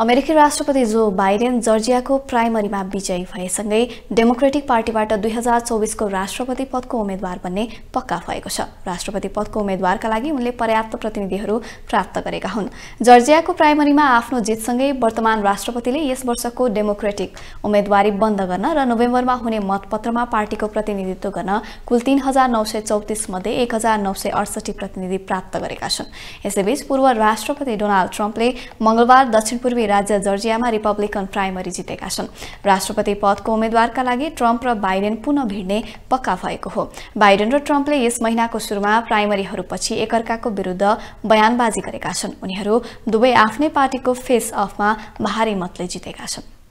अमेरिकी राष्ट्रपति Joe Biden जर्जियाको प्राइमरीमा विजयी भएसँगै डेमोक्रेटिक पार्टीबाट दुई हजार चौबिसको राष्ट्रपति पदको उम्मेद्वार बन्ने पक्का भएको छ राष्ट्रपति पदको उम्मेद्वारका लागि उनले पर्याप्त प्रतिनिधिहरू प्राप्त गरेका हुन् जर्जियाको प्राइमरीमा आफ्नो जितसँगै वर्तमान राष्ट्रपतिले यस वर्षको डेमोक्रेटिक उम्मेद्वारी बन्द गर्न र नोभेम्बरमा हुने मतपत्रमा पार्टीको प्रतिनिधित्व गर्न कुल तीन हजार नौ सय चौतिस मध्ये एक हजार नौ सय अडसठी प्रतिनिधि प्राप्त गरेका छन् यसैबीच पूर्व राष्ट्रपति डोनाल्ड ट्रम्पले मङ्गलबार दक्षिण पूर्वी उनले राज्य जर्जियामा रिपब्लिकन प्राइमरी जितेका छन् राष्ट्रपति पदको उम्मेद्वारका लागि ट्रम्प र बाइडेन पुनः भिड्ने पक्का भएको हो बाइडेन र ट्रम्पले यस महिनाको सुरुमा प्राइमरीहरूपछि एकअर्काको विरुद्ध बयानबाजी गरेका छन् उनीहरू दुवै आफ्नै पार्टीको फेस अफमा भारी मतले जितेका छन्